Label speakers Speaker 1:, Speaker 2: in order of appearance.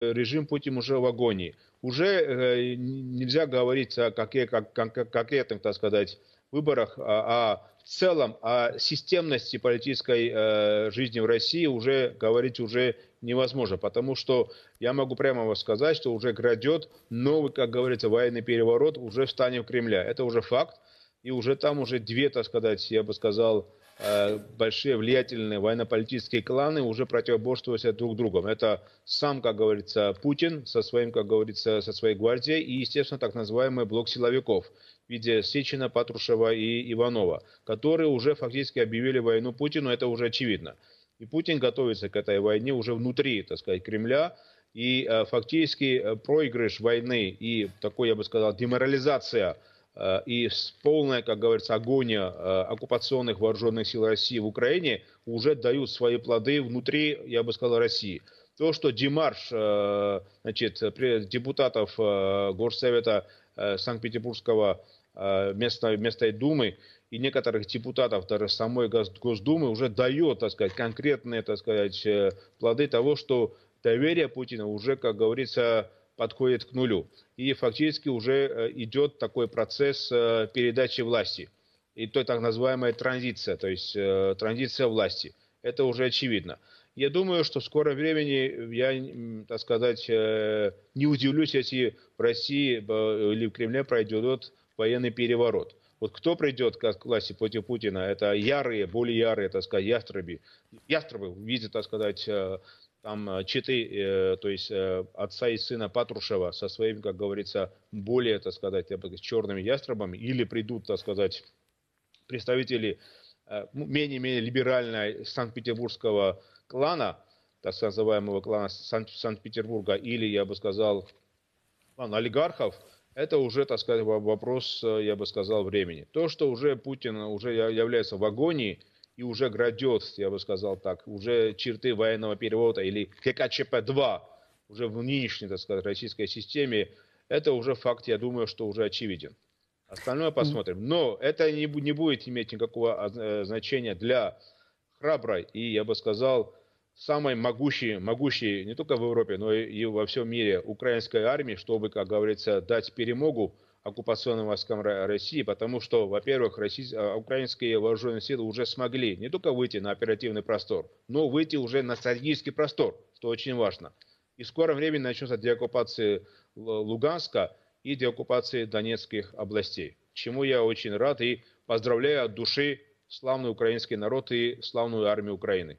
Speaker 1: режим Путин уже в агонии. Уже э, нельзя говорить о конкретных, так сказать, выборах, а, а в целом о системности политической э, жизни в России уже говорить уже невозможно, потому что я могу прямо вам сказать, что уже грядет новый, как говорится, военный переворот уже в стане Кремля. Это уже факт и уже там уже две, так сказать, я бы сказал, э, большие влиятельные военно-политические кланы уже противоборствуют друг другом. Это сам, как говорится, Путин со своим, как говорится, со своей гвардией и, естественно, так называемый блок силовиков в виде Сечина, Патрушева и Иванова, которые уже фактически объявили войну Путину, это уже очевидно. И Путин готовится к этой войне уже внутри, так сказать, Кремля. И э, фактически э, проигрыш войны и такой, я бы сказал, деморализация – Э, и полная, как говорится, агония э, оккупационных вооруженных сил России в Украине уже дают свои плоды внутри, я бы сказал, России. То, что Димарш э, значит, депутатов Горсовета Санкт-Петербургского местной, местной думы и некоторых депутатов даже самой Госдумы уже дает, так сказать, конкретные, так сказать, плоды того, что доверие Путина уже, как говорится, подходит к нулю. И фактически уже э, идет такой процесс э, передачи власти. И то так называемая транзиция, то есть э, транзиция власти. Это уже очевидно. Я думаю, что в скором времени я, так сказать, не удивлюсь, если в России или в Кремле пройдет военный переворот. Вот кто придет к власти против Путина, это ярые, более ярые, так сказать, ястребы, ястребы в виде, так сказать, там э, читы, э, то есть э, отца и сына Патрушева со своими, как говорится, более, так сказать, с черными ястребами, или придут, так сказать, представители ну, менее-менее либерального санкт-петербургского клана, так называемого клана Санкт-Петербурга, или, я бы сказал, клан олигархов, это уже, так сказать, вопрос, я бы сказал, времени. То, что уже Путин уже является в агонии – и уже грядет, я бы сказал так, уже черты военного перевода или ККЧП-2 уже в нынешней, так сказать, российской системе, это уже факт, я думаю, что уже очевиден. Остальное посмотрим. Но это не, не будет иметь никакого а, э, значения для храброй и, я бы сказал, самой могущей, могущей не только в Европе, но и во всем мире украинской армии, чтобы, как говорится, дать перемогу оккупационным войскам России, потому что, во-первых, а, украинские вооруженные силы уже смогли не только выйти на оперативный простор, но выйти уже на стратегический простор, что очень важно. И в скором времени начнется деоккупация Луганска и деоккупация Донецких областей, чему я очень рад и поздравляю от души славный украинский народ и славную армию Украины.